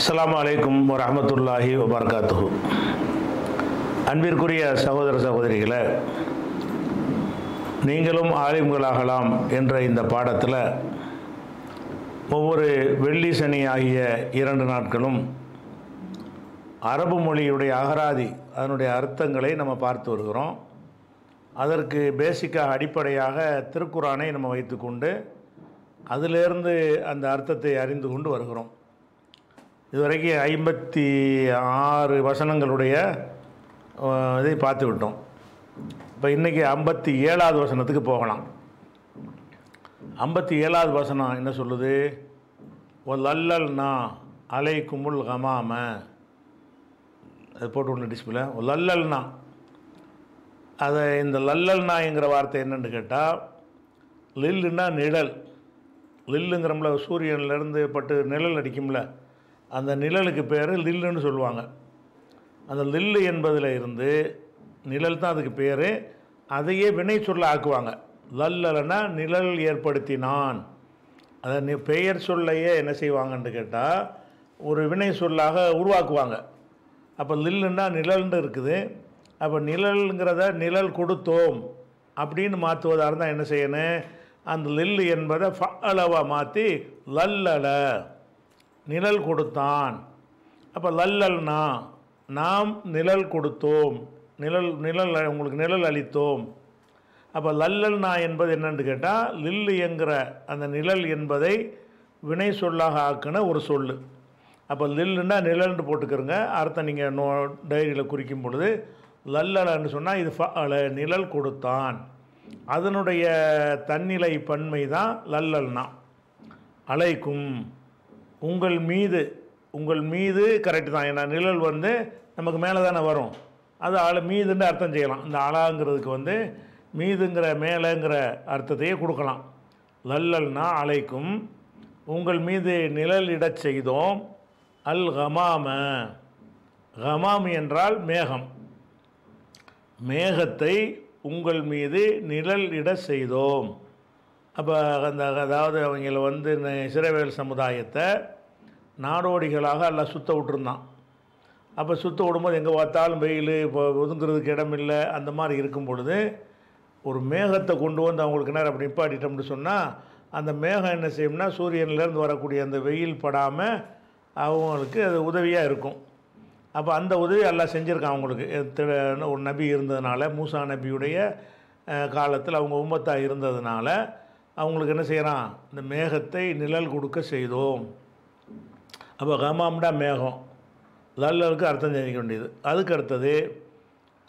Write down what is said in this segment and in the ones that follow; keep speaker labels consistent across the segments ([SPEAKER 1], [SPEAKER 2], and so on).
[SPEAKER 1] அஸ்லாம் வலைக்கும் வரமத்துல்லாஹி வபர்காத்து அன்பிற்குரிய சகோதர சகோதரிகளை நீங்களும் ஆலிம்களாகலாம் என்ற இந்த பாடத்தில் ஒவ்வொரு வெள்ளி சனி ஆகிய இரண்டு நாட்களும் அரபு மொழியுடைய அகராதி அதனுடைய அர்த்தங்களை நம்ம பார்த்து வருகிறோம் அதற்கு பேசிக்காக அடிப்படையாக திருக்குறானை நம்ம வைத்துக்கொண்டு அதிலிருந்து அந்த அர்த்தத்தை அறிந்து கொண்டு வருகிறோம் இதுவரைக்கும் ஐம்பத்தி ஆறு வசனங்களுடைய இதை பார்த்து விட்டோம் இப்போ இன்றைக்கி ஐம்பத்தி ஏழாவது வசனத்துக்கு போகலாம் ஐம்பத்தி ஏழாவது வசனம் என்ன சொல்லுது ஓ லல்லல்னா அலை குமுல் கமாம அது போட்டு ஒன்று டிஸ்பிளே ஓ லல்லல்னா அதை இந்த லல்லல்னாங்கிற வார்த்தை என்னென்னு கேட்டால் லில்லுன்னா நிழல் லில்லுங்கிறம்ல சூரியன்லேருந்து பட்டு நிழல் அடிக்கும்ல அந்த நிழலுக்கு பேர் லில்லுன்னு சொல்லுவாங்க அந்த லில்லு என்பதில் இருந்து நிழல் தான் அதுக்கு பேர் அதையே வினை சொல்ல ஆக்குவாங்க லல்லலனா நிழல் ஏற்படுத்தினான் அதை பெயர் சொல்லையே என்ன செய்வாங்கன்னு கேட்டால் ஒரு வினை சொல்லாக உருவாக்குவாங்க அப்போ லில்லுன்னா நிழல்னு இருக்குது அப்போ நிழல்ங்கிறத நிழல் கொடுத்தோம் அப்படின்னு மாற்றுவதாக இருந்தால் என்ன செய்யணும் அந்த லில்லு என்பதை ஃப அளவாக மாற்றி லல்லலை நிழல் கொடுத்தான் அப்போ லல்லல்னா நாம் நிழல் கொடுத்தோம் நிழல் நிழல் உங்களுக்கு நிழல் அளித்தோம் அப்போ லல்லல்னா என்பது என்னென்னு கேட்டால் லில்லு என்கிற அந்த நிழல் என்பதை வினை சொல்லாக ஆக்கின ஒரு சொல் அப்போ லில்லுன்னா நிழல்னு போட்டுக்கிறோங்க அர்த்தம் நீங்கள் நோ டைரியில் குறிக்கும் பொழுது லல்லலன்னு சொன்னால் இது நிழல் கொடுத்தான் அதனுடைய தன்னிலை பன்மை தான் லல்லல்னா அலைக்கும் உங்கள் மீது உங்கள் மீது கரெக்டு தான் ஏன்னா நிழல் வந்து நமக்கு மேலே தானே வரும் அது ஆள் மீதுன்னு அர்த்தம் செய்யலாம் இந்த ஆளாங்கிறதுக்கு வந்து மீதுங்கிற மேலேங்கிற அர்த்தத்தையே கொடுக்கலாம் லல்லல்னா அலைக்கும் உங்கள் மீது நிழல் இடச் செய்தோம் அல் ஹமாம ஹமாம் என்றால் மேகம் மேகத்தை உங்கள் மீது நிழல் இட செய்தோம் அப்போ அந்த அதாவது அவங்கள வந்து இந்த இஸ்ரேவேல் சமுதாயத்தை நாடோடிகளாக எல்லாம் சுத்த விட்டுருந்தான் அப்போ சுத்த விடும்போது எங்கே பார்த்தாலும் வெயில் இப்போ ஒதுங்கிறதுக்கு இடம் இல்லை அந்த மாதிரி இருக்கும் பொழுது ஒரு மேகத்தை கொண்டு வந்து அவங்களுக்கு நேரம் அப்படி நிப்பாட்டிட்டோம்னு சொன்னால் அந்த மேகம் என்ன செய்யும்னா சூரியன்லேருந்து வரக்கூடிய அந்த வெயில் படாமல் அவங்களுக்கு அது உதவியாக இருக்கும் அப்போ அந்த உதவி எல்லாம் செஞ்சுருக்கான் அவங்களுக்கு ஒரு நபி இருந்ததுனால மூசா நபியுடைய காலத்தில் அவங்க உம்மத்தாக இருந்ததுனால அவங்களுக்கு என்ன செய்கிறான் இந்த மேகத்தை நிழல் கொடுக்க செய்தோம் அப்போ கமாம்டா மேகம் லல்லருக்கு அர்த்தம் தெரிவிக்க வேண்டியது அதுக்கு அடுத்தது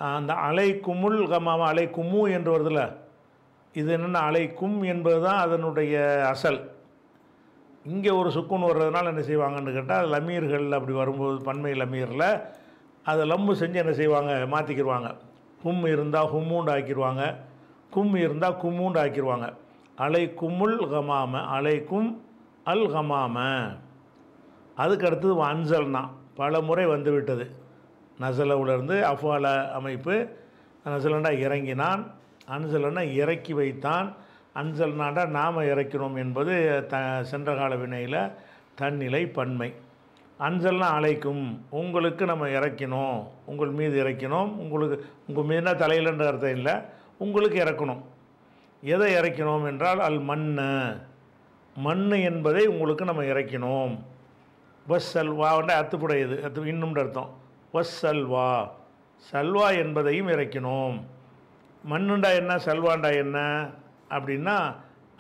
[SPEAKER 1] அந்த அலை குமுள் கமாமா அலை கும்மு என்று வருதுல்ல இது என்னென்னா அலை கும் என்பது தான் அதனுடைய அசல் இங்கே ஒரு சுக்குன்னு வர்றதுனால என்ன செய்வாங்கன்னு கேட்டால் லமீர்கள் அப்படி வரும்போது பன்மை லமீரில் அதை லம்பு செஞ்சு என்ன செய்வாங்க மாற்றிக்கிடுவாங்க ஹும் இருந்தால் ஹும்முண்டு ஆக்கிடுவாங்க கும் இருந்தால் கும்மூண்டு ஆக்கிடுவாங்க அலைக்குமுல் ஹமாம அலைக்கும் அல் ஹமாம அதுக்கு அடுத்தது தான் பல முறை வந்துவிட்டது நசலவுலேருந்து அஃபால அமைப்பு நசலண்டா இறங்கினான் அன்சலன்னா இறக்கி வைத்தான் அன்சல்னாண்டா நாம் இறக்கினோம் என்பது த சென்ற கால வினையில் தன்னிலை பன்மை அன்சல்னா அழைக்கும் உங்களுக்கு நம்ம இறக்கினோம் உங்கள் மீது இறக்கினோம் உங்களுக்கு உங்கள் மீதுனா தலையிலன்ற அர்த்தம் இல்லை உங்களுக்கு இறக்கணும் எதை இறைக்கணும் என்றால் அல் மண் மண் என்பதை உங்களுக்கு நம்ம இறைக்கணும் வஸ் சல்வான்ற அத்துப்புடையது அத்து இன்னும்ன்ற அர்த்தம் வஸ் சல்வா சல்வா என்பதையும் இறைக்கணும் மண்ணுண்டா என்ன சல்வாண்டா என்ன அப்படின்னா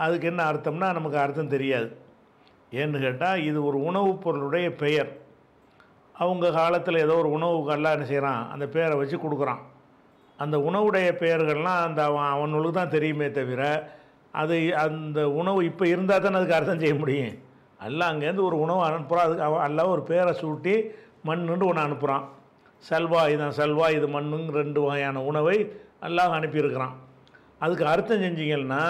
[SPEAKER 1] அதுக்கு என்ன அர்த்தம்னா நமக்கு அர்த்தம் தெரியாது ஏன்னு கேட்டால் இது ஒரு உணவுப் பொருளுடைய பெயர் அவங்க காலத்தில் ஏதோ ஒரு உணவு எல்லாம் என்ன செய்கிறான் அந்த பேரை வச்சு கொடுக்குறான் அந்த உணவுடைய பெயர்கள்லாம் அந்த அவன் அவனுக்கு தான் தெரியுமே தவிர அது அந்த உணவு இப்போ இருந்தால் தானே அதுக்கு அர்த்தம் செய்ய முடியும் அல்ல அங்கேருந்து ஒரு உணவு அனுப்புகிறான் அதுக்கு அவன் அல்ல ஒரு பேரை சூட்டி மண்ணுன்னு ஒன்று அனுப்புகிறான் செல்வா இதான் செல்வா இது மண்ணுங்க ரெண்டு வகையான உணவை எல்லாம் அனுப்பியிருக்கிறான் அதுக்கு அர்த்தம் செஞ்சிங்கன்னா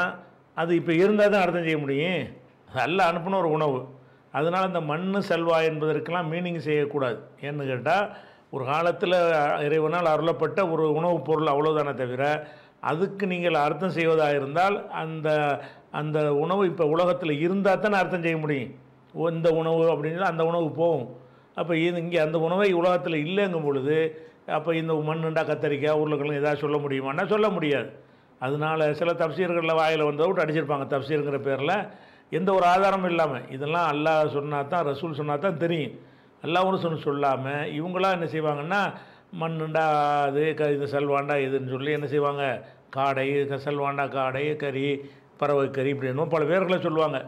[SPEAKER 1] அது இப்போ இருந்தால் தான் அர்த்தம் செய்ய முடியும் அல்ல அனுப்பின ஒரு உணவு அதனால் அந்த மண் செல்வா என்பதற்கெல்லாம் மீனிங் செய்யக்கூடாது ஏன்னு கேட்டால் ஒரு காலத்தில் இறைவனால் அருளப்பட்ட ஒரு உணவுப் பொருள் அவ்வளோதானே தவிர அதுக்கு நீங்கள் அர்த்தம் செய்வதாக இருந்தால் அந்த அந்த உணவு இப்போ உலகத்தில் இருந்தால் தானே அர்த்தம் செய்ய முடியும் இந்த உணவு அப்படின்னு அந்த உணவு போகும் அப்போ இது இங்கே அந்த உணவை உலகத்தில் இல்லைங்கும் பொழுது அப்போ இந்த மண்ணுண்டா கத்தரிக்காய் உருளைக்கிழங்கு ஏதாவது சொல்ல முடியுமான்னா சொல்ல முடியாது அதனால் சில தப்சீர்களில் வாயில் வந்த விட்டு அடிச்சிருப்பாங்க தப்சீருங்கிற பேரில் எந்த ஒரு ஆதாரமும் இல்லாமல் இதெல்லாம் அல்லாஹ் சொன்னால் தான் ரசூல் சொன்னால் தான் தெரியும் எல்லாம் ஒன்று சொன்ன சொல்லாமல் இவங்களாம் என்ன செய்வாங்கன்னா மண்ணுண்டா அது க இது செல்வாண்டா இதுன்னு சொல்லி என்ன செய்வாங்க காடை செல்வாண்டா காடை கறி பறவை கறி இப்படின்னு பல பேர்களை சொல்லுவாங்க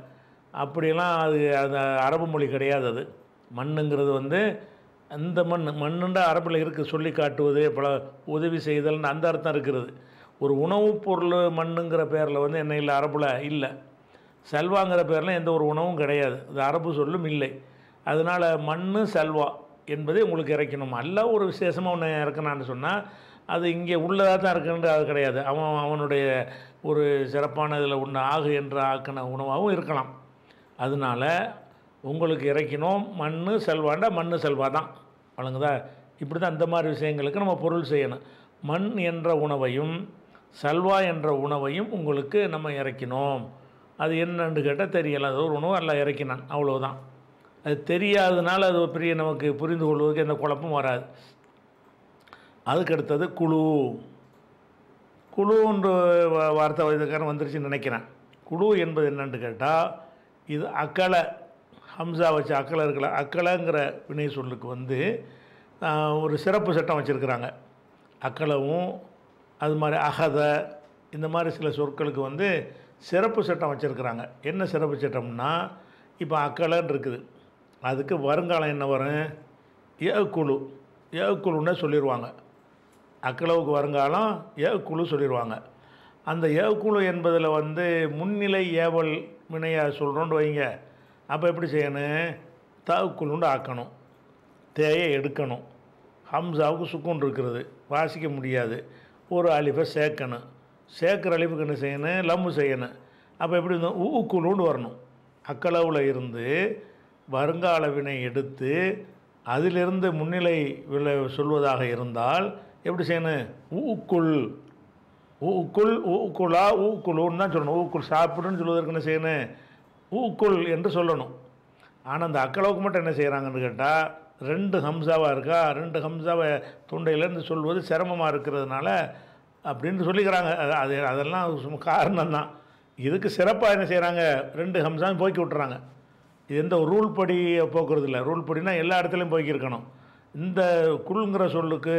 [SPEAKER 1] அப்படிலாம் அது அந்த அரபு மொழி கிடையாது அது மண்ணுங்கிறது வந்து அந்த மண் மண்ணுண்டா அரபில் இருக்குது சொல்லி காட்டுவது பல உதவி செய்தல்னு அந்த அர்த்தம் இருக்கிறது ஒரு உணவுப் பொருள் மண்ணுங்கிற பேரில் வந்து என்ன இல்லை அரபில் இல்லை செல்வாங்கிற பேரில் எந்த ஒரு உணவும் கிடையாது அது அரபு சொல்லும் இல்லை அதனால் மண் சல்வா என்பதை உங்களுக்கு இறக்கணும் அல்ல ஒரு விசேஷமாக ஒன்று இறக்கணான்னு சொன்னால் அது இங்கே உள்ளதாக தான் இருக்குன்ற அது கிடையாது அவன் அவனுடைய ஒரு சிறப்பான இதில் ஒன்று ஆகு என்று ஆக்கின உணவாகவும் இருக்கலாம் அதனால் உங்களுக்கு இறைக்கணும் மண் செல்வாண்டா மண் செல்வா தான் வழங்குதா இப்படி தான் இந்த மாதிரி விஷயங்களுக்கு நம்ம பொருள் செய்யணும் மண் என்ற உணவையும் சல்வா என்ற உணவையும் உங்களுக்கு நம்ம இறக்கினோம் அது என்னன்னு கேட்டால் தெரியலை அது ஒரு உணவு எல்லாம் இறக்கினான் அவ்வளோதான் அது தெரியாததுனால அது பெரிய நமக்கு புரிந்து கொள்வதற்கு எந்த குழப்பமும் வராது அதுக்கடுத்தது குழு குழுன்ற வார்த்தை இதுக்கான வந்துருச்சுன்னு நினைக்கிறேன் குழு என்பது என்னென்னு கேட்டால் இது அக்கலை ஹம்சா வச்சு அக்கலை இருக்கல அக்கலைங்கிற வினை சொல்லுக்கு வந்து ஒரு சிறப்பு சட்டம் வச்சுருக்கிறாங்க அக்களவும் அது மாதிரி அகத இந்த மாதிரி சில சொற்களுக்கு வந்து சிறப்பு சட்டம் வச்சுருக்கிறாங்க என்ன சிறப்பு சட்டம்னா இப்போ அக்களன் இருக்குது அதுக்கு வருங்காலம் என்ன வரும் ஏகுழு ஏகுழுன்னு சொல்லிடுவாங்க அக்களவுக்கு வருங்காலம் ஏகுழு சொல்லிடுவாங்க அந்த ஏகுழு என்பதில் வந்து முன்னிலை ஏவல் வினையாக சொல்கிறோன்னு வைங்க அப்போ எப்படி செய்யணும் தவுக்குழுண்டு ஆக்கணும் தேயை எடுக்கணும் ஹம்சாவுக்கு சுக்குன் இருக்கிறது வாசிக்க முடியாது ஒரு அழிப்பை சேர்க்கணும் சேர்க்குற அழிப்புக்கு என்ன செய்யணும் லம்பு செய்யணும் அப்போ எப்படி இருந்தோம் ஊக்குழுன்னு வரணும் அக்களவில் இருந்து வருங்கால வினை எடுத்து அதிலிருந்து முன்னிலை விளை சொல்வதாக இருந்தால் எப்படி செய்யணும் ஊக்குள் ஊக்குள் ஊக்குளா ஊக்குழுன்னு தான் சொல்லணும் ஊக்குள் சாப்பிடுன்னு சொல்வதற்கு என்ன செய்யணும் ஊக்குள் என்று சொல்லணும் ஆனால் அந்த அக்களவுக்கு மட்டும் என்ன செய்கிறாங்கன்னு கேட்டால் ரெண்டு ஹம்சாவாக இருக்கா ரெண்டு ஹம்சாவை தொண்டையிலேருந்து சொல்வது சிரமமாக இருக்கிறதுனால அப்படின்னு சொல்லிக்கிறாங்க அது அதெல்லாம் காரணம் தான் இதுக்கு சிறப்பாக என்ன செய்கிறாங்க ரெண்டு ஹம்சாவும் போக்கி விட்டுறாங்க இது எந்த ரூல் படியை போக்குறது இல்லை ரூல் படினா எல்லா இடத்துலையும் போய்க்கிருக்கணும் இந்த குழுங்கிற சொல்லுக்கு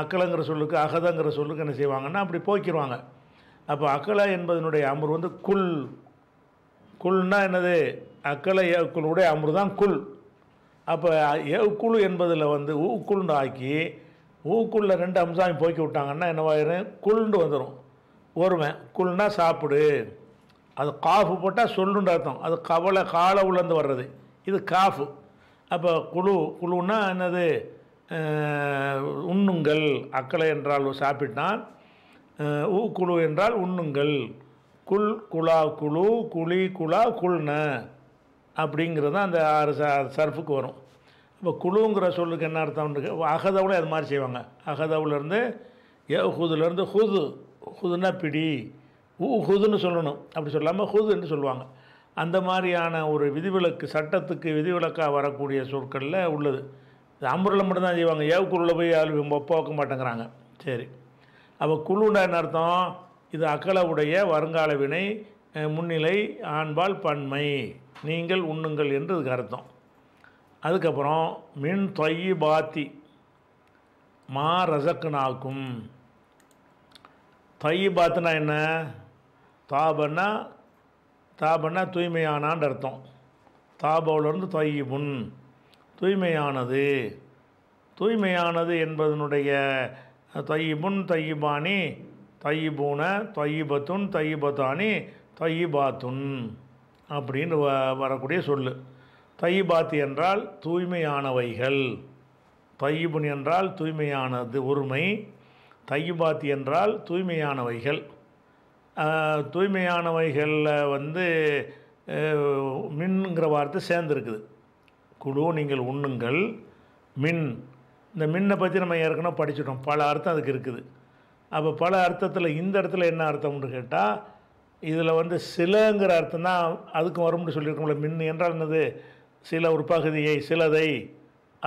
[SPEAKER 1] அக்கலைங்கிற சொல்லுக்கு அகதங்கிற சொல்லுக்கு என்ன செய்வாங்கன்னா அப்படி போய்க்கிருவாங்க அப்போ அக்கலை என்பதனுடைய அமர் வந்து குல் குல்னா என்னது அக்கலை ஏவுக்குளுடைய அமர் தான் குல் அப்போ ஏவுக்குழு என்பதில் வந்து ஊக்குள்னு ஆக்கி ஊக்குள்ள ரெண்டு அம்சாமி போய்க்கி விட்டாங்கன்னா என்னவாயிரும் குல்ண்டு வந்துடும் ஒருவன் குல்னா சாப்பிடு அது காஃபு போட்டால் சொல்லுன்ற அர்த்தம் அது கவலை கால உள்ளேருந்து வர்றது இது காஃபு அப்போ குழு குழுன்னா என்னது உண்ணுங்கள் அக்கலை என்றால் சாப்பிட்டால் ஊ குழு என்றால் உண்ணுங்கள் குல் குழா குழு குழி குழா குள்ன அப்படிங்கிறது தான் அந்த ஆறு ச சர்ஃபுக்கு வரும் இப்போ குழுங்கிற சொல்லுக்கு என்ன அர்த்தம்னு அகதவுல அது மாதிரி செய்வாங்க அகதவுலேருந்து ஏ ஹுதுலேருந்து ஹுது ஹுதுன்னா பிடி ஊ ஹுதுன்னு சொல்லணும் அப்படி சொல்லாமல் ஹுதுன்னு சொல்லுவாங்க அந்த மாதிரியான ஒரு விதிவிலக்கு சட்டத்துக்கு விதிவிலக்காக வரக்கூடிய சொற்களில் உள்ளது அம்புரில் மட்டும்தான் செய்வாங்க ஏவுக்குருளில் போய் ஆள் போக்க மாட்டேங்கிறாங்க சரி அப்போ என்ன அர்த்தம் இது அக்களவுடைய வருங்கால வினை முன்னிலை ஆண்பால் பன்மை நீங்கள் உண்ணுங்கள் என்று இதுக்கு அர்த்தம் அதுக்கப்புறம் மின் தொய் பாத்தி மா ரசக்குனாக்கும் தொய் பாத்துனா என்ன தாபன்னா தாபன்னா தூய்மையானான்னு அர்த்தம் தாபோலேருந்து முன் தூய்மையானது தூய்மையானது என்பதனுடைய தையிபுன் தையுபானி தையிபூன தையிபத்துன் தையுபத்தானி தையிபாத்துன் அப்படின்னு வ வரக்கூடிய சொல் தையிபாத்து என்றால் தூய்மையானவைகள் தையிபுன் என்றால் தூய்மையானது ஒருமை தையிபாத்து என்றால் தூய்மையானவைகள் தூய்மையானவைகளில் வந்து மின்ங்கிற வார்த்தை சேர்ந்துருக்குது குழு நீங்கள் உண்ணுங்கள் மின் இந்த மின்னை பற்றி நம்ம ஏற்கனவே படிச்சுட்டோம் பல அர்த்தம் அதுக்கு இருக்குது அப்போ பல அர்த்தத்தில் இந்த இடத்துல என்ன அர்த்தம்னு கேட்டால் இதில் வந்து சிலங்கிற அர்த்தம் தான் அதுக்கும் வரும்னு சொல்லியிருக்கோம்ல மின் என்றால் என்னது சில ஒரு பகுதியை சிலதை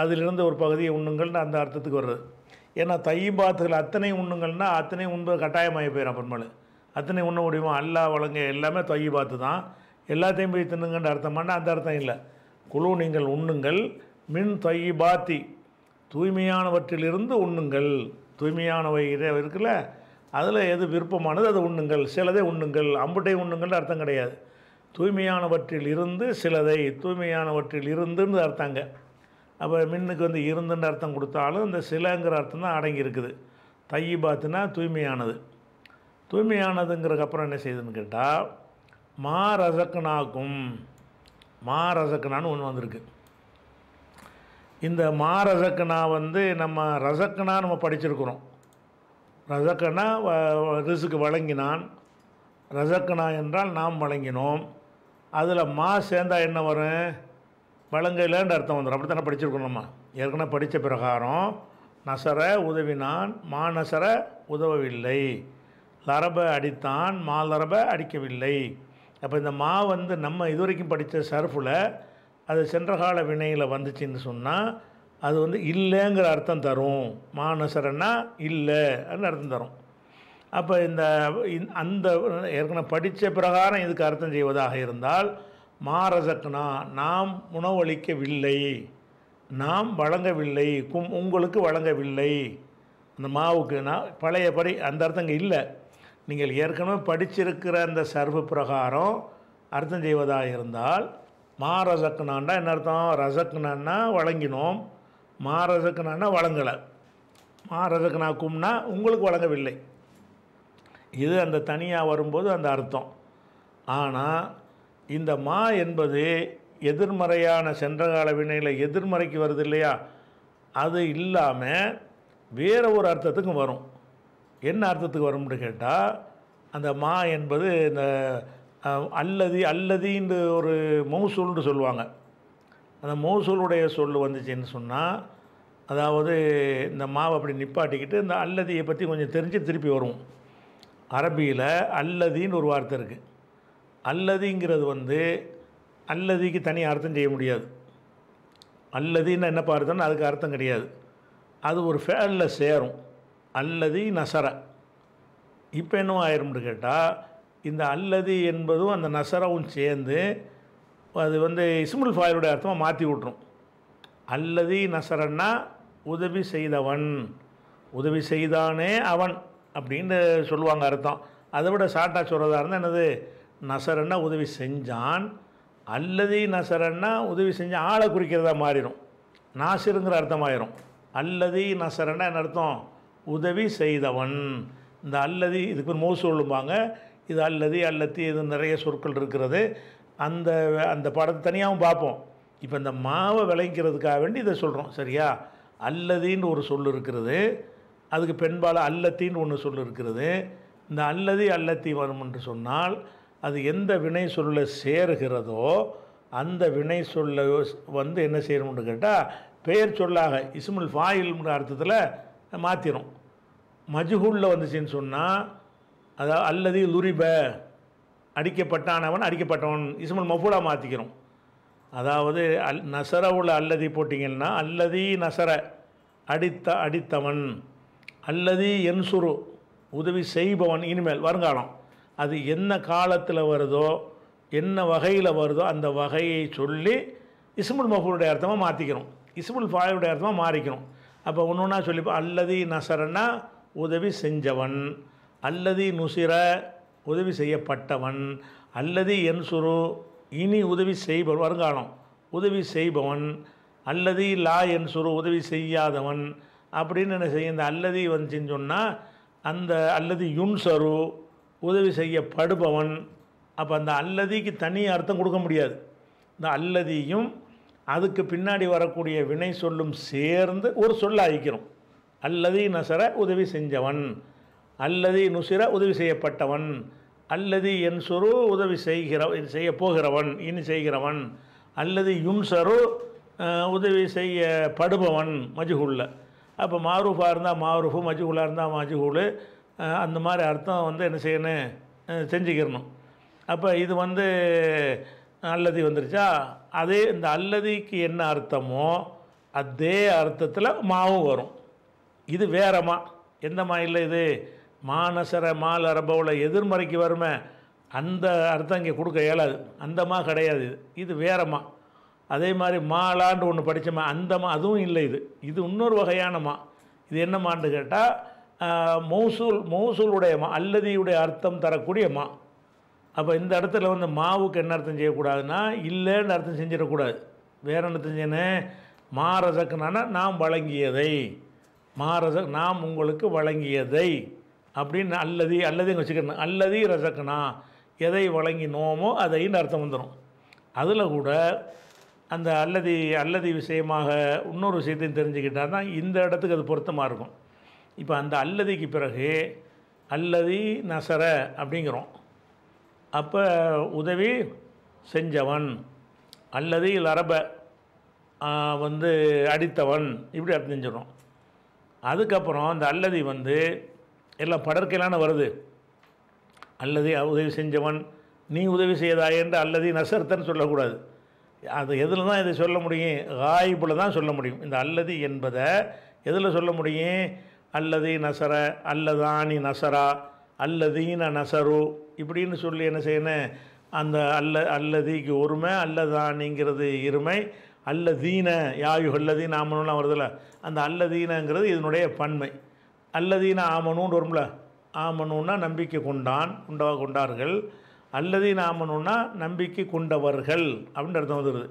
[SPEAKER 1] அதிலிருந்து ஒரு பகுதியை உண்ணுங்கள்னு அந்த அர்த்தத்துக்கு வருது ஏன்னா தை பாத்துகள் அத்தனை உண்ணுங்கள்னால் அத்தனை உண்பது கட்டாயமாகி போயிடும் பெருமாள் அத்தனை உண்ண முடியுமா அல்லா வழங்க எல்லாமே தொகி பார்த்து தான் எல்லாத்தையும் போய் தின்னுங்கன்ற அர்த்தமானா அந்த அர்த்தம் இல்லை குழு நீங்கள் உண்ணுங்கள் மின் தொகி பாத்தி தூய்மையானவற்றிலிருந்து உண்ணுங்கள் தூய்மையானவை இதே இருக்குல்ல அதில் எது விருப்பமானது அது உண்ணுங்கள் சிலதை உண்ணுங்கள் அம்புட்டை உண்ணுங்கள்னு அர்த்தம் கிடையாது தூய்மையானவற்றில் இருந்து சிலதை தூய்மையானவற்றில் இருந்துன்னு அர்த்தங்க அப்போ மின்னுக்கு வந்து இருந்துன்னு அர்த்தம் கொடுத்தாலும் இந்த சிலங்கிற அர்த்தம் தான் அடங்கியிருக்குது தை பாத்துனா தூய்மையானது தூய்மையானதுங்கிறதுக்கு அப்புறம் என்ன செய்யுதுன்னு கேட்டால் மா ரசக்கனாக்கும் மா ரசக்கனான்னு ஒன்று வந்திருக்கு இந்த மா ரசக்கனா வந்து நம்ம ரசக்கனா நம்ம படிச்சிருக்கிறோம் ரசக்கனா ரிசுக்கு வழங்கினான் ரசக்கனா என்றால் நாம் வழங்கினோம் அதில் மா சேர்ந்தால் என்ன வரும் வழங்கலேன்ற அர்த்தம் வந்துடும் அப்படி தானே படிச்சிருக்கோம் நம்ம ஏற்கனவே படித்த பிரகாரம் நசர உதவினான் மா நசர உதவவில்லை லரபை அடித்தான் மா லரபை அடிக்கவில்லை அப்போ இந்த மா வந்து நம்ம இது வரைக்கும் படித்த சர்ஃபில் அது சென்ற கால வினையில் வந்துச்சுன்னு சொன்னால் அது வந்து இல்லைங்கிற அர்த்தம் தரும் மானசரன்னா இல்லைன்னு அர்த்தம் தரும் அப்போ இந்த அந்த ஏற்கனவே படித்த பிரகாரம் இதுக்கு அர்த்தம் செய்வதாக இருந்தால் மாரசக்னா நாம் உணவளிக்கவில்லை நாம் வழங்கவில்லை கும் உங்களுக்கு வழங்கவில்லை அந்த மாவுக்கு நான் பழைய படி அந்த அர்த்தங்க இல்லை நீங்கள் ஏற்கனவே படிச்சிருக்கிற அந்த சர்வ பிரகாரம் அர்த்தம் செய்வதாக இருந்தால் மா ரசக்குனான்டா என்ன அர்த்தம் ரசக்குனான்னா வழங்கினோம் மா ரசக்குனான்னா வழங்கலை மா ரசக்குனாக்கும்னா உங்களுக்கு வழங்கவில்லை இது அந்த தனியாக வரும்போது அந்த அர்த்தம் ஆனால் இந்த மா என்பது எதிர்மறையான சென்றகால வினையில் எதிர்மறைக்கு வருது இல்லையா அது இல்லாமல் வேறு ஒரு அர்த்தத்துக்கும் வரும் என்ன அர்த்தத்துக்கு வரும்னு கேட்டால் அந்த மா என்பது இந்த அல்லதி அல்லதின்னு ஒரு மௌசூல்னு சொல்லுவாங்க அந்த மௌசூலுடைய சொல் வந்துச்சுன்னு சொன்னால் அதாவது இந்த மாவை அப்படி நிப்பாட்டிக்கிட்டு இந்த அல்லதியை பற்றி கொஞ்சம் தெரிஞ்சு திருப்பி வரும் அரபியில் அல்லதின்னு ஒரு வார்த்தை இருக்குது அல்லதிங்கிறது வந்து அல்லதிக்கு தனி அர்த்தம் செய்ய முடியாது அல்லதின்னு என்ன பார்த்தோன்னா அதுக்கு அர்த்தம் கிடையாது அது ஒரு ஃபேலில் சேரும் அல்லது நசர இப்போ என்னவோ ஆயிரும்னு கேட்டால் இந்த அல்லது என்பதும் அந்த நசரவும் சேர்ந்து அது வந்து இஸ்முல் ஃபாயிலுடைய அர்த்தமாக மாற்றி விட்டுரும் அல்லது நசரன்னா உதவி செய்தவன் உதவி செய்தானே அவன் அப்படின்னு சொல்லுவாங்க அர்த்தம் அதை விட ஷார்ட்டாக சொல்கிறதா இருந்தால் என்னது நசரன்னா உதவி செஞ்சான் அல்லது நசரன்னா உதவி செஞ்ச ஆளை குறிக்கிறதா மாறிடும் நாசிருங்கிற அர்த்தமாயிரும் அல்லது நசரன்னா என்ன அர்த்தம் உதவி செய்தவன் இந்த அல்லது இதுக்கு ஒரு மோசு சொல்லும்பாங்க இது அல்லது அல்லத்தி இது நிறைய சொற்கள் இருக்கிறது அந்த அந்த படத்தை தனியாகவும் பார்ப்போம் இப்போ இந்த மாவை விளைக்கிறதுக்காக வேண்டி இதை சொல்கிறோம் சரியா அல்லதின்னு ஒரு சொல் இருக்கிறது அதுக்கு பெண்பால் அல்லத்தின்னு ஒன்று சொல் இருக்கிறது இந்த அல்லதி அல்லத்தி வரும் என்று சொன்னால் அது எந்த வினை சொல்லை சேர்கிறதோ அந்த வினை சொல்ல வந்து என்ன செய்யணும்னு கேட்டால் பெயர் சொல்லாக இசுமுல் ஃபாயில்ன்ற அர்த்தத்தில் மாற்றிடும் மஜ்ஹூலில் வந்துச்சுன்னு சொன்னால் அதாவது அல்லது லுரிப அடிக்கப்பட்டானவன் அடிக்கப்பட்டவன் இஸ்மல் மஃபூலாக மாற்றிக்கிறோம் அதாவது அல் நசரவுல அல்லதி போட்டிங்கன்னா அல்லதி நசர அடித்த அடித்தவன் அல்லது என்சுரு உதவி செய்பவன் இனிமேல் வருங்காலம் அது என்ன காலத்தில் வருதோ என்ன வகையில் வருதோ அந்த வகையை சொல்லி இஸ்முல் மஃபூலுடைய அர்த்தமாக மாற்றிக்கிறோம் இஸ்முல் ஃபாயுடைய அர்த்தமாக மாறிக்கிறோம் அப்போ ஒன்று ஒன்றா சொல்லி அல்லது நசரன்னா உதவி செஞ்சவன் அல்லது நுசிர உதவி செய்யப்பட்டவன் அல்லது என் சுரு இனி உதவி செய்பவன் வருங்காலம் உதவி செய்பவன் அல்லது லா என் சுரு உதவி செய்யாதவன் அப்படின்னு என்ன செய்ய இந்த அல்லதி வந்துச்சின்னு சொன்னால் அந்த அல்லது யுன்சரு உதவி செய்யப்படுபவன் அப்போ அந்த அல்லதிக்கு தனி அர்த்தம் கொடுக்க முடியாது இந்த அல்லதியும் அதுக்கு பின்னாடி வரக்கூடிய வினை சொல்லும் சேர்ந்து ஒரு சொல்ல அழிக்கிறோம் அல்லது நசர உதவி செஞ்சவன் அல்லது நுசிர உதவி செய்யப்பட்டவன் அல்லது என் சொரு உதவி செய்கிற செய்ய போகிறவன் இனி செய்கிறவன் அல்லது யுன்சரு உதவி செய்யப்படுபவன் மஜுகுல்ல அப்போ மாரூஃபாக இருந்தால் மாரூஃபு மஜுகுலாக இருந்தால் மஜுகுலு அந்த மாதிரி அர்த்தம் வந்து என்ன செய்யணும் செஞ்சுக்கிறணும் அப்போ இது வந்து அல்லதி வந்துருச்சா அதே இந்த அல்லதிக்கு என்ன அர்த்தமோ அதே அர்த்தத்தில் மாவும் வரும் இது வேறமா எந்த மாயில் இது மானசர மால எதிர்மறைக்கு வருமே அந்த அர்த்தம் இங்கே கொடுக்க இயலாது அந்தமா கிடையாது இது இது வேறமா அதே மாதிரி மாலாண்டு ஒன்று படித்தோமா அந்தமா அதுவும் இல்லை இது இது இன்னொரு வகையானமா இது என்னமான்னு கேட்டால் மௌசூல் மௌசூலுடைய மா அல்லதியுடைய அர்த்தம் தரக்கூடிய மா அப்போ இந்த இடத்துல வந்து மாவுக்கு என்ன அர்த்தம் செய்யக்கூடாதுன்னா இல்லைன்னு அர்த்தம் செஞ்சிடக்கூடாது வேற என்ன செஞ்சேன்னு மாரசக்குனானா நாம் வழங்கியதை மாரச நாம் உங்களுக்கு வழங்கியதை அப்படின்னு அல்லது அல்லது வச்சுக்கணும் அல்லது ரசக்குனா எதை வழங்கினோமோ அதைன்னு அர்த்தம் வந்துடும் அதில் கூட அந்த அல்லது அல்லது விஷயமாக இன்னொரு விஷயத்தையும் தெரிஞ்சுக்கிட்டால் தான் இந்த இடத்துக்கு அது பொருத்தமாக இருக்கும் இப்போ அந்த அல்லதிக்கு பிறகு அல்லதி நசர அப்படிங்கிறோம் அப்போ உதவி செஞ்சவன் அல்லது லரப வந்து அடித்தவன் இப்படி அர்த்தம் செஞ்சிடும் அதுக்கப்புறம் அந்த அல்லதி வந்து எல்லாம் படற்கையிலான வருது அல்லதி உதவி செஞ்சவன் நீ உதவி செய்யதா என்று அல்லதி நசர்த்தன்னு சொல்லக்கூடாது அது எதில் தான் இதை சொல்ல முடியும் வாய்ப்பில் தான் சொல்ல முடியும் இந்த அல்லதி என்பதை எதில் சொல்ல முடியும் அல்லதி நசர அல்லதானி நசரா அல்லதீன நசரு இப்படின்னு சொல்லி என்ன செய்யணும் அந்த அல்ல அல்லதிக்கு ஒருமை அல்லதானிங்கிறது இருமை அல்லதீன யாயுகல்லதீன ஆமனுலாம் வருதுல்ல அந்த அல்லதீனங்கிறது இதனுடைய பன்மை அல்லதீன ஆமனுன்னு வரும்ல ஆமனுன்னா நம்பிக்கை கொண்டான் கொண்டா கொண்டார்கள் அல்லதீன ஆமனுன்னா நம்பிக்கை கொண்டவர்கள் அப்படின்னு அர்த்தம் வந்துடுது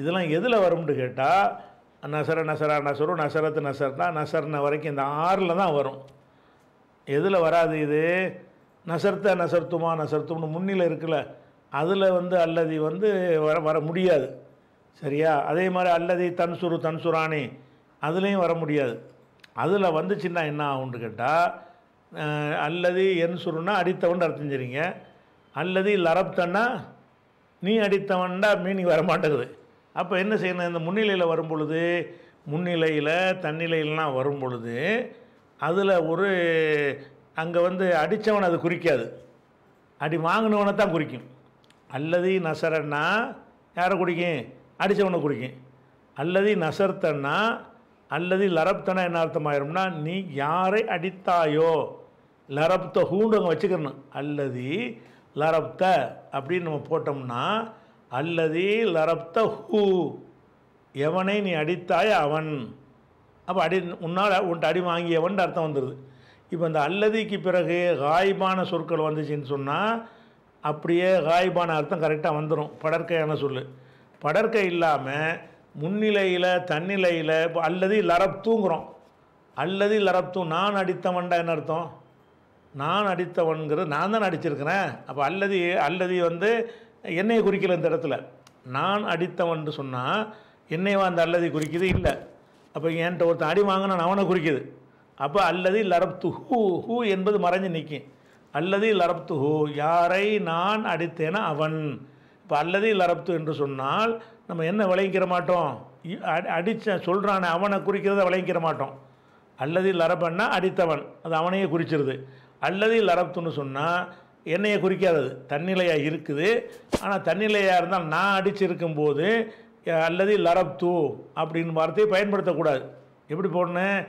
[SPEAKER 1] இதெல்லாம் எதில் வரும்னு கேட்டால் நசர நசரா நசரு நசரத்து நசர்னா நசர்ன வரைக்கும் இந்த ஆறில் தான் வரும் எதில் வராது இது நசர்த்த நசர்த்துமா நசர்த்தும்னு முன்னில் இருக்குல்ல அதில் வந்து அல்லது வந்து வர வர முடியாது சரியா அதே மாதிரி அல்லது தன்சுரு தன்சுரானே அதுலேயும் வர முடியாது அதில் வந்துச்சுன்னா என்ன ஆகும்னு கேட்டால் அல்லது என் சுருன்னா அடித்தவன் அர்த்தம் சரிங்க அல்லது லரப்தன்னா நீ அடித்தவன்டா மீனிங் வர மாட்டேங்குது அப்போ என்ன செய்யணும் இந்த முன்னிலையில் வரும் பொழுது முன்னிலையில் தன்னிலையிலாம் வரும் பொழுது அதில் ஒரு அங்கே வந்து அடித்தவன் அது குறிக்காது அடி வாங்கினவனை தான் குறிக்கும் அல்லது நசரன்னா யாரை குடிக்கும் அடித்தவனை குடிக்கும் அல்லது நசர்த்தன்னா அல்லது லரப்தனா என்ன அர்த்தமாயிரும்னா நீ யாரை அடித்தாயோ லரப்த ஹூன்றவங்க வச்சுக்கணும் அல்லது லரப்த அப்படின்னு நம்ம போட்டோம்னா அல்லது லரப்த ஹூ எவனை நீ அடித்தாய் அவன் அப்போ அடி உன்னால் உன்ட்டு அடி வாங்கியவன் அர்த்தம் வந்துடுது இப்போ இந்த அல்லதிக்கு பிறகு காய்பான சொற்கள் வந்துச்சுன்னு சொன்னால் அப்படியே காய்பான அர்த்தம் கரெக்டாக வந்துடும் படற்கையான சொல் படற்கை இல்லாமல் முன்னிலையில் தன்னிலையில் அல்லது லரப் தூங்குறோம் அல்லது லரப் தூ நான் அடித்தவன்டா என்ன அர்த்தம் நான் அடித்தவன்கிறது நான் தான் அடிச்சிருக்கிறேன் அப்போ அல்லது அல்லது வந்து என்னையை குறிக்கல இந்த இடத்துல நான் அடித்தவன் சொன்னால் என்னையவா அந்த அல்லது குறிக்குது இல்லை அப்போ என்கிட்ட ஒருத்தன் அடி வாங்கினான் அவனை குறிக்குது அப்போ அல்லது லரப்து ஹூ ஹூ என்பது மறைஞ்சு நிற்கும் அல்லது லரப்து ஹூ யாரை நான் அடித்தேனா அவன் இப்போ அல்லது லரப்து என்று சொன்னால் நம்ம என்ன விளைவிக்கிற மாட்டோம் அடித்த சொல்கிறானே அவனை குறிக்கிறத விளைவிக்கிற மாட்டோம் அல்லது லரப்பன்னா அடித்தவன் அது அவனையே குறிச்சிருது அல்லது லரப்துன்னு சொன்னால் என்னையை குறிக்காதது தன்னிலையாக இருக்குது ஆனால் தன்னிலையாக இருந்தால் நான் அடிச்சிருக்கும் போது அல்லது லரப்து அப்படின்னு வார்த்தையை பயன்படுத்தக்கூடாது எப்படி போடணும்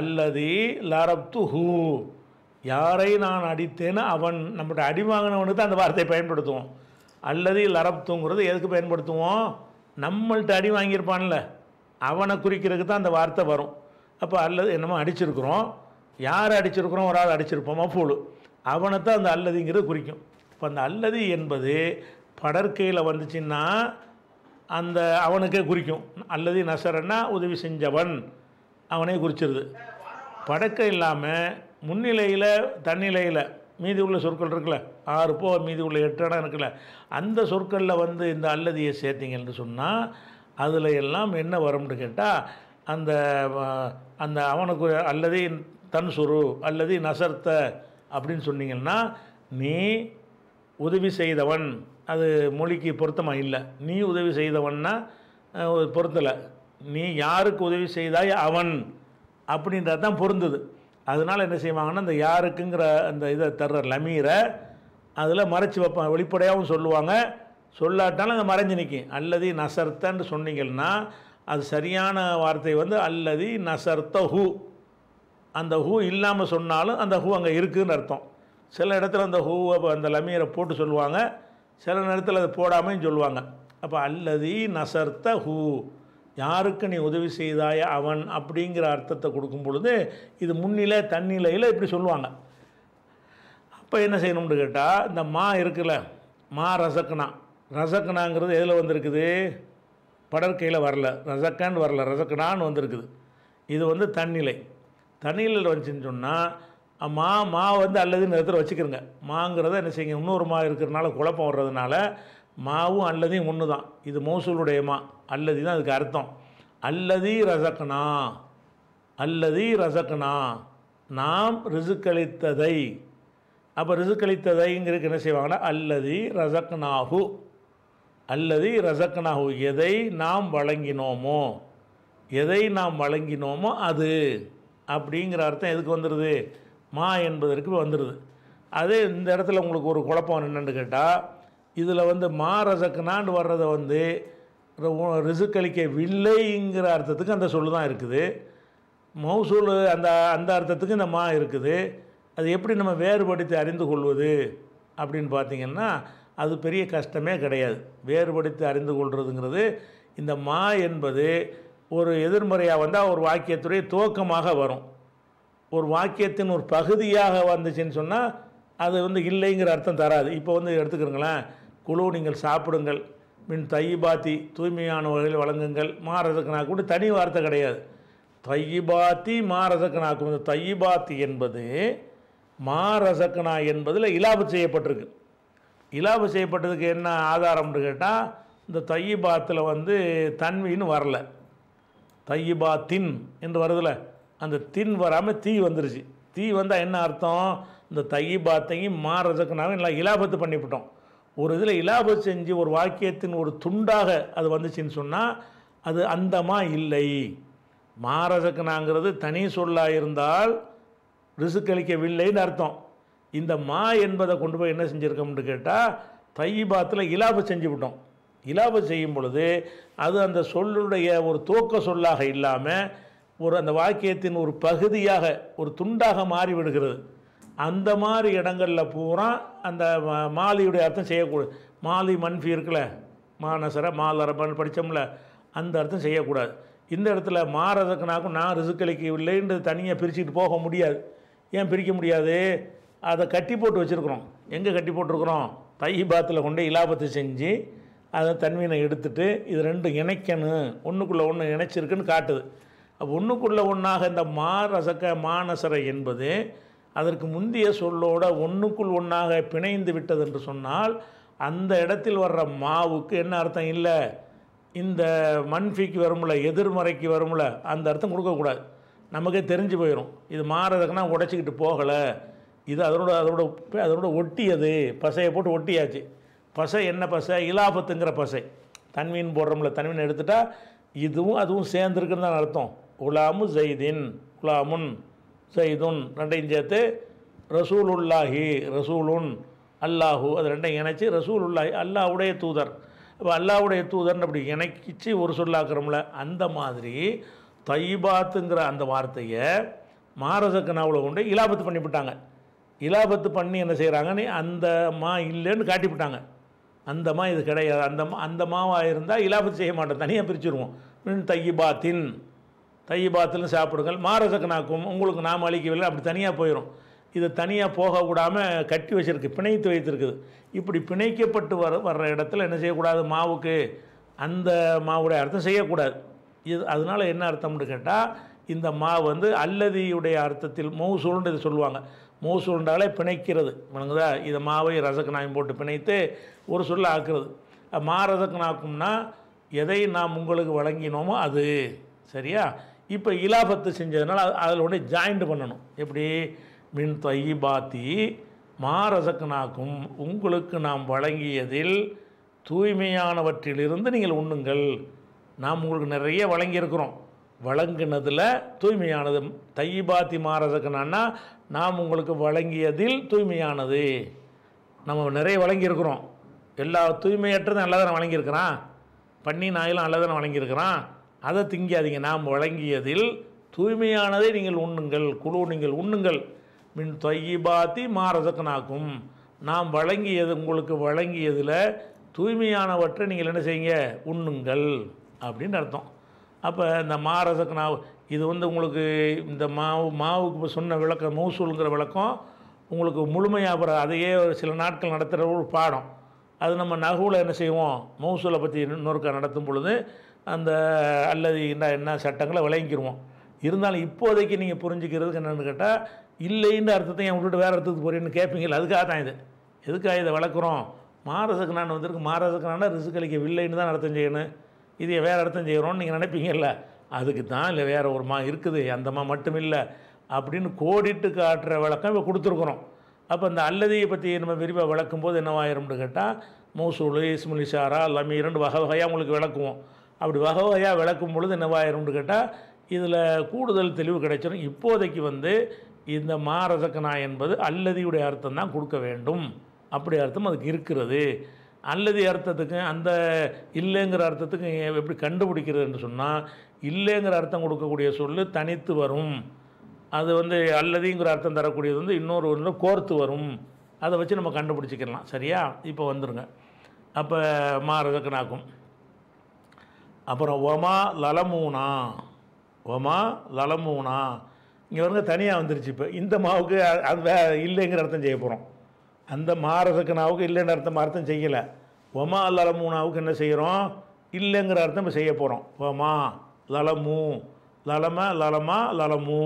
[SPEAKER 1] அல்லது லரப்து ஹூ யாரை நான் அடித்தேன்னு அவன் நம்மகிட்ட அடி வாங்கினவனுக்கு தான் அந்த வார்த்தையை பயன்படுத்துவோம் அல்லது லரப்துங்கிறது எதுக்கு பயன்படுத்துவோம் நம்மள்கிட்ட அடி வாங்கியிருப்பான்ல அவனை குறிக்கிறதுக்கு தான் அந்த வார்த்தை வரும் அப்போ அல்லது என்னமோ அடிச்சிருக்கிறோம் யார் அடிச்சிருக்கிறோம் ஒரு ஆள் அடிச்சிருப்போம் மஃபூலு அவனை தான் அந்த அல்லதுங்கிறது குறிக்கும் இப்போ அந்த அல்லது என்பது படற்கையில் வந்துச்சுன்னா அந்த அவனுக்கே குறிக்கும் அல்லது நசரன்னா உதவி செஞ்சவன் அவனே குறிச்சிருது படக்கம் இல்லாமல் முன்னிலையில் தன்னிலையில் மீதி உள்ள சொற்கள் இருக்குல்ல ஆறு போ மீதி உள்ள எட்டு இடம் இருக்குல்ல அந்த சொற்களில் வந்து இந்த அல்லதியை சேர்த்திங்கன்னு சொன்னால் அதில் எல்லாம் என்ன வரும்னு கேட்டால் அந்த அந்த அவனுக்கு அல்லது தன் சுரு அல்லது நசர்த்த அப்படின்னு சொன்னீங்கன்னா நீ உதவி செய்தவன் அது மொழிக்கு பொருத்தமாக இல்லை நீ உதவி செய்தவன்னா பொருத்தலை நீ யாருக்கு உதவி செய்தாய் அவன் அப்படின்றது தான் பொருந்தது அதனால் என்ன செய்வாங்கன்னா இந்த யாருக்குங்கிற அந்த இதை தர்ற லமீரை அதில் மறைச்சி வைப்பாங்க வெளிப்படையாகவும் சொல்லுவாங்க சொல்லாட்டாலும் அதை மறைஞ்சு நிற்கும் அல்லது நசர்த்தன்னு சொன்னீங்கன்னா அது சரியான வார்த்தை வந்து அல்லது நசர்த்த ஹூ அந்த ஹூ இல்லாமல் சொன்னாலும் அந்த ஹூ அங்கே இருக்குதுன்னு அர்த்தம் சில இடத்துல அந்த ஹூவை அந்த லமீரை போட்டு சொல்லுவாங்க சில நேரத்தில் அதை போடாமையும் சொல்லுவாங்க அப்போ அல்லது நசர்த்த ஹூ யாருக்கு நீ உதவி செய்தாய அவன் அப்படிங்கிற அர்த்தத்தை கொடுக்கும் பொழுது இது முன்னிலை தண்ணிலையில் இப்படி சொல்லுவாங்க அப்போ என்ன செய்யணும்னு கேட்டால் இந்த மா இருக்குல்ல மா ரசக்கனா ரசக்கணாங்கிறது எதில் வந்திருக்குது படற்கையில் வரல ரசக்கன்னு வரல ரசக்கணான்னு வந்திருக்குது இது வந்து தண்ணிலை தன்னிலையில் வந்துச்சுன்னு சொன்னால் மா மா வந்து அல்லதுன்னு நிறத்தில் வச்சுக்கிருங்க மாங்கிறத என்ன செய்யுங்க இன்னொரு மா இருக்கிறதுனால குழப்பம் வர்றதுனால மாவும் அல்லதையும் ஒன்று தான் இது மௌசூலுடைய மா அல்லது தான் அதுக்கு அர்த்தம் அல்லதி ரசக்னா அல்லதி ரசக்னா நாம் ரிசுக்களித்ததை அப்போ ரிசுக்களித்ததைங்கிறதுக்கு என்ன செய்வாங்கன்னா அல்லது ரசக்னாஹு அல்லது ரசக்னாஹு எதை நாம் வழங்கினோமோ எதை நாம் வழங்கினோமோ அது அப்படிங்கிற அர்த்தம் எதுக்கு வந்துடுது மா என்பதற்கு வந்துடுது அதே இந்த இடத்துல உங்களுக்கு ஒரு குழப்பம் என்னென்னு கேட்டால் இதில் வந்து மா ரசக்குனாண்டு வர்றதை வந்து ரிசுக்களிக்கவில்லைங்கிற அர்த்தத்துக்கு அந்த சொல்லு தான் இருக்குது மௌசூல் அந்த அந்த அர்த்தத்துக்கு இந்த மா இருக்குது அது எப்படி நம்ம வேறுபடுத்தி அறிந்து கொள்வது அப்படின்னு பார்த்திங்கன்னா அது பெரிய கஷ்டமே கிடையாது வேறுபடுத்தி அறிந்து கொள்வதுங்கிறது இந்த மா என்பது ஒரு எதிர்மறையாக வந்தால் ஒரு வாக்கியத்துடைய துவக்கமாக வரும் ஒரு வாக்கியத்தின் ஒரு பகுதியாக வந்துச்சுன்னு சொன்னால் அது வந்து இல்லைங்கிற அர்த்தம் தராது இப்போ வந்து எடுத்துக்கிறோங்களேன் குழு நீங்கள் சாப்பிடுங்கள் மின் தையிபாத்தி தூய்மையான வகையில் வழங்குங்கள் மாரதக்கனாக்கு கூட தனி வார்த்தை கிடையாது தையிபாத்தி மாரதக்கனாக்கு இந்த தையிபாத்தி என்பது மாரசக்கனா என்பதில் இலாபு செய்யப்பட்டிருக்கு இலாபு செய்யப்பட்டதுக்கு என்ன ஆதாரம்னு கேட்டால் இந்த தையிபாத்தில் வந்து தன்மின்னு வரல தையிபா தின் என்று வருதில்ல அந்த தின் வராமல் தீ வந்துருச்சு தீ வந்தால் என்ன அர்த்தம் இந்த தையிபாத்தையும் மாறுறதுக்கு நாங்கள் எல்லாம் இலாபத்து பண்ணிவிட்டோம் ஒரு இதில் இலாபம் செஞ்சு ஒரு வாக்கியத்தின் ஒரு துண்டாக அது வந்துச்சுன்னு சொன்னால் அது அந்தமாக இல்லை மாரசக்கனாங்கிறது தனி சொல்லாக இருந்தால் ரிசுக்களிக்கவில்லைன்னு அர்த்தம் இந்த மா என்பதை கொண்டு போய் என்ன செஞ்சுருக்கோம்னு கேட்டால் பாத்தில் இலாபம் செஞ்சு விட்டோம் இலாபம் செய்யும் பொழுது அது அந்த சொல்லுடைய ஒரு துவக்க சொல்லாக இல்லாமல் ஒரு அந்த வாக்கியத்தின் ஒரு பகுதியாக ஒரு துண்டாக மாறிவிடுகிறது அந்த மாதிரி இடங்களில் பூரா அந்த மாலியுடைய அர்த்தம் செய்யக்கூடாது மாலி மன்ஃபி இருக்குல்ல மாநசர மாலரபன் படித்தோம்ல அந்த அர்த்தம் செய்யக்கூடாது இந்த இடத்துல மாறதுக்குனாக்கும் நான் இல்லைன்றது தனியாக பிரிச்சுட்டு போக முடியாது ஏன் பிரிக்க முடியாது அதை கட்டி போட்டு வச்சுருக்குறோம் எங்கே கட்டி போட்டிருக்குறோம் பாத்தில் கொண்டு இலாபத்தை செஞ்சு அதை தன்மீனை எடுத்துட்டு இது ரெண்டும் இணைக்கணும் ஒன்றுக்குள்ளே ஒன்று இணைச்சிருக்குன்னு காட்டுது அப்போ ஒன்றுக்குள்ளே ஒன்றாக இந்த மாரசக்க மானசரை என்பது அதற்கு முந்தைய சொல்லோட ஒன்றுக்குள் ஒன்றாக பிணைந்து விட்டது என்று சொன்னால் அந்த இடத்தில் வர்ற மாவுக்கு என்ன அர்த்தம் இல்லை இந்த மன்ஃபிக்கு வரும்ல எதிர்மறைக்கு வரும்ல அந்த அர்த்தம் கொடுக்கக்கூடாது நமக்கே தெரிஞ்சு போயிடும் இது மாறதுக்குன்னா உடைச்சிக்கிட்டு போகலை இது அதனோட அதோட அதனோட ஒட்டியது பசையை போட்டு ஒட்டியாச்சு பசை என்ன பசை இலாபத்துங்கிற பசை தன்மீன் போடுறோம்ல தன்மீன் எடுத்துட்டால் இதுவும் அதுவும் சேர்ந்துருக்குன்னு தான் அர்த்தம் குலாமு ஜெய்தின் குலாமுன் சைதுன் ரெண்டையும் சேர்த்து ரசூலுல்லாஹி ரசூலுன் அல்லாஹூ அது ரெண்டையும் இணைச்சி ரசூலுல்லாஹி அல்லாஹுடைய தூதர் இப்போ அல்லாஹுடைய தூதர்னு அப்படி இணைக்கிச்சு ஒரு சொல்லாக்குறோம்ல அந்த மாதிரி தைபாத்துங்கிற அந்த வார்த்தையை நாவில் கொண்டு இலாபத்து பண்ணிவிட்டாங்க இலாபத்து பண்ணி என்ன செய்கிறாங்கன்னு அந்த மா இல்லைன்னு காட்டிவிட்டாங்க அந்த மா இது கிடையாது அந்த அந்த மாவாக இருந்தால் இலாபத்து செய்ய மாட்டோம் தனியாக பிரிச்சுருவோம் தையிபாத்தின் தையபாத்திலும் சாப்பிடுங்கள் மாரசக்கனாக்கும் உங்களுக்கு நாம் அளிக்கவில்லை அப்படி தனியாக போயிடும் இது தனியாக போக கூடாமல் கட்டி வச்சுருக்கு பிணைத்து வைத்திருக்குது இப்படி பிணைக்கப்பட்டு வர வர்ற இடத்துல என்ன செய்யக்கூடாது மாவுக்கு அந்த மாவுடைய அர்த்தம் செய்யக்கூடாது இது அதனால் என்ன அர்த்தம்னு கேட்டால் இந்த மாவு வந்து அல்லதியுடைய அர்த்தத்தில் மௌ இது சொல்லுவாங்க சுருண்டாலே பிணைக்கிறது விளங்குதா இதை மாவை ரசக்கனாயும் போட்டு பிணைத்து ஒரு சொல்ல ஆக்குறது மா ரசக்கனாக்கும்னா எதை நாம் உங்களுக்கு வழங்கினோமோ அது சரியா இப்போ இலாபத்து செஞ்சதுனால அதில் உடனே ஜாயிண்ட் பண்ணணும் எப்படி மின் தொயி பாத்தி மாரசக்கனாக்கும் உங்களுக்கு நாம் வழங்கியதில் தூய்மையானவற்றிலிருந்து நீங்கள் உண்ணுங்கள் நாம் உங்களுக்கு நிறைய வழங்கியிருக்கிறோம் வழங்கினதில் தூய்மையானது பாத்தி மாரசக்கனான்னா நாம் உங்களுக்கு வழங்கியதில் தூய்மையானது நம்ம நிறைய வழங்கியிருக்கிறோம் எல்லா தூய்மையற்றதும் நல்லதான வழங்கியிருக்கிறான் பன்னி நாயிலும் நல்லதான வழங்கியிருக்கிறான் அதை திங்காதீங்க நாம் வழங்கியதில் தூய்மையானதை நீங்கள் உண்ணுங்கள் குழு நீங்கள் உண்ணுங்கள் மின் தொய்பாத்தி மாரதக்கனாக்கும் நாம் வழங்கியது உங்களுக்கு வழங்கியதில் தூய்மையானவற்றை நீங்கள் என்ன செய்யுங்க உண்ணுங்கள் அப்படின்னு அர்த்தம் அப்போ இந்த மாரசக்கனா இது வந்து உங்களுக்கு இந்த மாவு மாவுக்கு சொன்ன விளக்கம் மௌசூலுங்கிற விளக்கம் உங்களுக்கு முழுமையாக அப்புறம் அதையே ஒரு சில நாட்கள் நடத்துகிற ஒரு பாடம் அது நம்ம நகுவில் என்ன செய்வோம் மௌசூலை பற்றி இன்னொருக்கா நடத்தும் பொழுது அந்த அல்லது என்ன என்ன சட்டங்களை விளங்கிடுவோம் இருந்தாலும் இப்போதைக்கு நீங்கள் புரிஞ்சுக்கிறதுக்கு என்னென்னு கேட்டால் இல்லைன்ற அர்த்தத்தை என் விட்டுட்டு வேறு அர்த்தத்துக்கு போகிறேன்னு கேட்பீங்க அதுக்காக தான் இது எதுக்காக இதை வளர்க்குறோம் மாறதுக்கு நான் வந்திருக்கு மாரசக்கு நான் இல்லைன்னு தான் அர்த்தம் செய்யணும் இதை வேறு அர்த்தம் செய்கிறோன்னு நீங்கள் நினைப்பீங்கல்ல அதுக்கு தான் இல்லை வேறு ஒரு மா இருக்குது அந்த மா மட்டும் இல்லை அப்படின்னு கோடிட்டு காட்டுற விளக்கம் இப்போ கொடுத்துருக்குறோம் அப்போ அந்த அல்லதையை பற்றி நம்ம விரிவாக விளக்கும்போது என்னவாயிரும்னு கேட்டால் மூசூல் இஸ்முல் இஷாரா எல்லாமே இரண்டு வகை வகையாக உங்களுக்கு விளக்குவோம் அப்படி வகை வகையாக விளக்கும் பொழுது என்னவாயிரும்னு கேட்டால் இதில் கூடுதல் தெளிவு கிடைச்சிடும் இப்போதைக்கு வந்து இந்த மாரசக்கனா என்பது அல்லதியுடைய அர்த்தம் தான் கொடுக்க வேண்டும் அப்படி அர்த்தம் அதுக்கு இருக்கிறது அல்லது அர்த்தத்துக்கு அந்த இல்லைங்கிற அர்த்தத்துக்கு எப்படி கண்டுபிடிக்கிறது என்று சொன்னால் இல்லைங்கிற அர்த்தம் கொடுக்கக்கூடிய சொல் தனித்து வரும் அது வந்து அல்லதிங்கிற அர்த்தம் தரக்கூடியது வந்து இன்னொரு ஒன்று கோர்த்து வரும் அதை வச்சு நம்ம கண்டுபிடிச்சிக்கலாம் சரியா இப்போ வந்துடுங்க அப்போ மாறுதக்கனாக்கும் அப்புறம் ஒமா லலமூனா ஒமா லலமூனா இங்கே வந்து தனியாக வந்துருச்சு இப்போ இந்த மாவுக்கு அது வே இல்லைங்கிற அர்த்தம் செய்ய போகிறோம் அந்த மாரசக்கு நாவுக்கு இல்லைன்ற அர்த்தம் அர்த்தம் செய்யலை ஒமா லலமூனாவுக்கு என்ன செய்கிறோம் இல்லைங்கிற அர்த்தம் இப்போ செய்ய போகிறோம் ஒமா லலமூ லலம லலமா லலமூ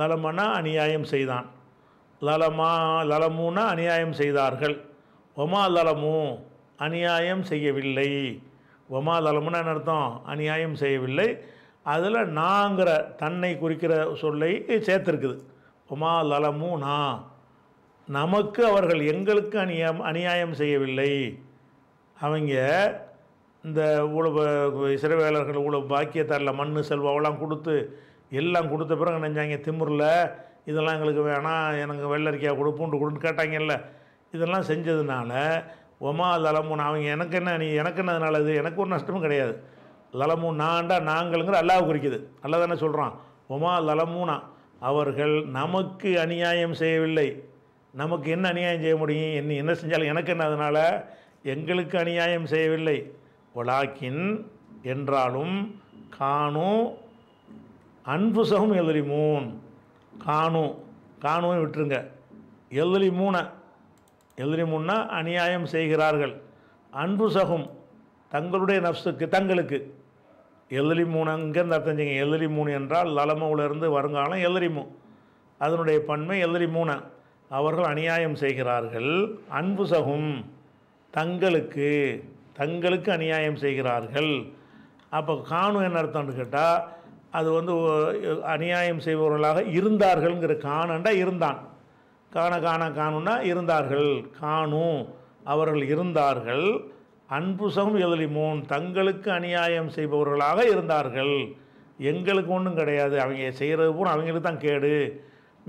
[SPEAKER 1] லலமனா அநியாயம் செய்தான் லலமா லலமுன்னா அநியாயம் செய்தார்கள் ஒமா லலமு அநியாயம் செய்யவில்லை ஒமா தலமுன்னு அர்த்தம் அநியாயம் செய்யவில்லை அதில் நாங்கிற தன்னை குறிக்கிற சொல்லை சேர்த்துருக்குது ஒமா நான் நமக்கு அவர்கள் எங்களுக்கு அநியம் அநியாயம் செய்யவில்லை அவங்க இந்த ஊழ இசைவேலர்கள் ஊழ பாக்கியத்தாரில் மண் செல்வாவெல்லாம் கொடுத்து எல்லாம் கொடுத்த பிறகு நினைஞ்சாங்க திமுரில் இதெல்லாம் எங்களுக்கு வேணாம் எனக்கு வெள்ளரிக்கையாக கொடு பூண்டு கொடுன்னு கேட்டாங்கல்ல இதெல்லாம் செஞ்சதுனால ஒமா லலமுன் அவங்க எனக்கு என்ன நீ எனக்கு என்ன நல்லது எனக்கு ஒரு நஷ்டமும் கிடையாது லலமுன் நான்டா நாங்கள்ங்கிற அல்லாவை குறிக்குது அல்லா தானே சொல்கிறான் ஒமா லலமுனா அவர்கள் நமக்கு அநியாயம் செய்யவில்லை நமக்கு என்ன அநியாயம் செய்ய முடியும் என்ன என்ன செஞ்சாலும் எனக்கு என்ன அதனால் எங்களுக்கு அநியாயம் செய்யவில்லை ஒலாக்கின் என்றாலும் காணும் அன்புசகம் எதிரி மூன் காணும் காணும் விட்டுருங்க எதிரி மூனை முன்னால் அநியாயம் செய்கிறார்கள் அன்பு சகும் தங்களுடைய நஃப்ஸுக்கு தங்களுக்கு எதிரி மூணு அங்கேருந்து அர்த்தம் செய்யுங்க எதிரி மூணு என்றால் லலமவுலேருந்து வருங்காலம் எதிரி மூ அதனுடைய பன்மை எதிரி மூணு அவர்கள் அநியாயம் செய்கிறார்கள் அன்பு சகும் தங்களுக்கு தங்களுக்கு அநியாயம் செய்கிறார்கள் அப்போ காணும் என்ன அர்த்தம்னு கேட்டால் அது வந்து அநியாயம் செய்பவர்களாக இருந்தார்கள்ங்கிற காணண்டா இருந்தான் காண காண காணுன்னா இருந்தார்கள் காணும் அவர்கள் இருந்தார்கள் அன்புசம் எதிலிமோன் தங்களுக்கு அநியாயம் செய்பவர்களாக இருந்தார்கள் எங்களுக்கு ஒன்றும் கிடையாது அவங்க செய்கிறது பூரா அவங்களுக்கு தான் கேடு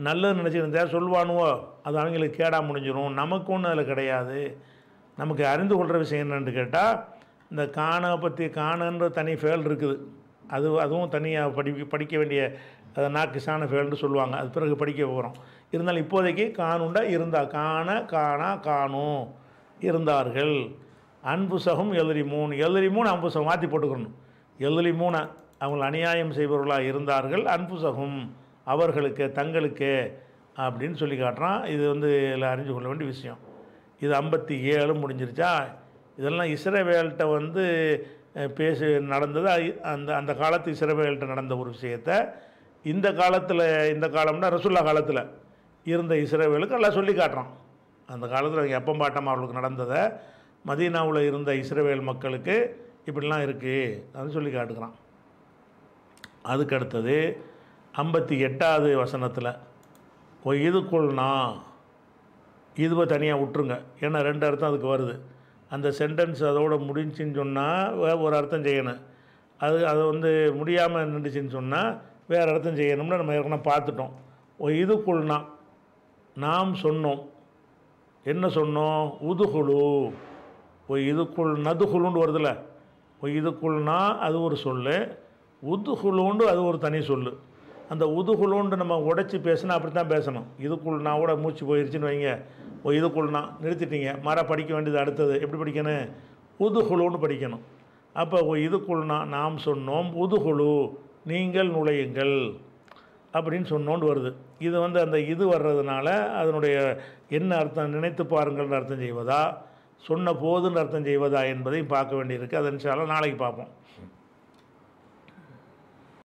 [SPEAKER 1] நல்லது நினச்சிருந்தா சொல்வானுவோ அது அவங்களுக்கு கேடாக முடிஞ்சிடும் நமக்கு ஒன்றும் அதில் கிடையாது நமக்கு அறிந்து கொள்கிற விஷயம் என்னென்னு கேட்டால் இந்த காணை பற்றி காணன்ற தனி ஃபேல் இருக்குது அது அதுவும் தனியாக படி படிக்க வேண்டிய நாக்கு சாண ஃபேல்னு சொல்லுவாங்க அது பிறகு படிக்க போகிறோம் இருந்தாலும் இப்போதைக்கு காணுண்டா இருந்தா காண காணா காணும் இருந்தார்கள் அன்பு சகம் எழுதி மூணு எழுதி மூணு அன்பு சகம் மாற்றி போட்டுக்கணும் எழுதி மூணு அவங்களை அநியாயம் செய்பவர்களாக இருந்தார்கள் அன்பு சகம் அவர்களுக்கு தங்களுக்கு அப்படின்னு சொல்லி காட்டுறான் இது வந்து இதில் அறிஞ்சு கொள்ள வேண்டிய விஷயம் இது ஐம்பத்தி ஏழு முடிஞ்சிருச்சா இதெல்லாம் இஸ்ரேவேல்கிட்ட வந்து பேசு நடந்தது அந்த அந்த காலத்து இஸ்ரேவேல்கிட்ட நடந்த ஒரு விஷயத்தை இந்த காலத்தில் இந்த காலம்னா ரசுல்லா காலத்தில் இருந்த இஸ்ரேவேலுக்கு எல்லாம் சொல்லி காட்டுறான் அந்த காலத்தில் எப்பம் பாட்டம் அவர்களுக்கு நடந்ததை மதீனாவில் இருந்த இஸ்ரேவேல் மக்களுக்கு இப்படிலாம் இருக்குது அப்படின்னு சொல்லி காட்டுக்கிறான் அதுக்கடுத்தது ஐம்பத்தி எட்டாவது வசனத்தில் ஓ இதுக்குள்னா இதுவை தனியாக விட்டுருங்க ஏன்னா ரெண்டு அர்த்தம் அதுக்கு வருது அந்த சென்டென்ஸ் அதோடு முடிஞ்சின்னு சொன்னால் ஒரு அர்த்தம் செய்யணும் அது அதை வந்து முடியாமல் நின்றுச்சின்னு சொன்னால் வேறு அர்த்தம் செய்யணும்னு நம்ம ஏற்கனவே பார்த்துட்டோம் ஓ இதுக்குள்னா நாம் சொன்னோம் என்ன சொன்னோம் உதுகுழு ஒய் இதுக்குள் நதுகுழுன்னு வருதுல்ல ஒய் இதுக்குள்னா அது ஒரு சொல் உதுகுழுண்டு அது ஒரு தனி சொல் அந்த உதுகுழுண்டு நம்ம உடைச்சி பேசினா அப்படி தான் பேசணும் இதுக்குள்னா கூட மூச்சு போயிருச்சுன்னு வைங்க ஓ இதுக்குள்னா நிறுத்திட்டீங்க மர படிக்க வேண்டியது அடுத்தது எப்படி படிக்கணும் உதுகுழுன்னு படிக்கணும் அப்போ ஓ இதுக்குள்னா நாம் சொன்னோம் உதுகுழு நீங்கள் நுழையுங்கள் அப்படின்னு சொன்னோண்டு வருது இது வந்து அந்த இது வர்றதுனால அதனுடைய என்ன அர்த்தம் நினைத்து பாருங்கள்னு அர்த்தம் செய்வதா சொன்ன போதுன்னு அர்த்தம் செய்வதா என்பதையும் பார்க்க வேண்டியிருக்கு அதை நினச்சாலும் நாளைக்கு பார்ப்போம்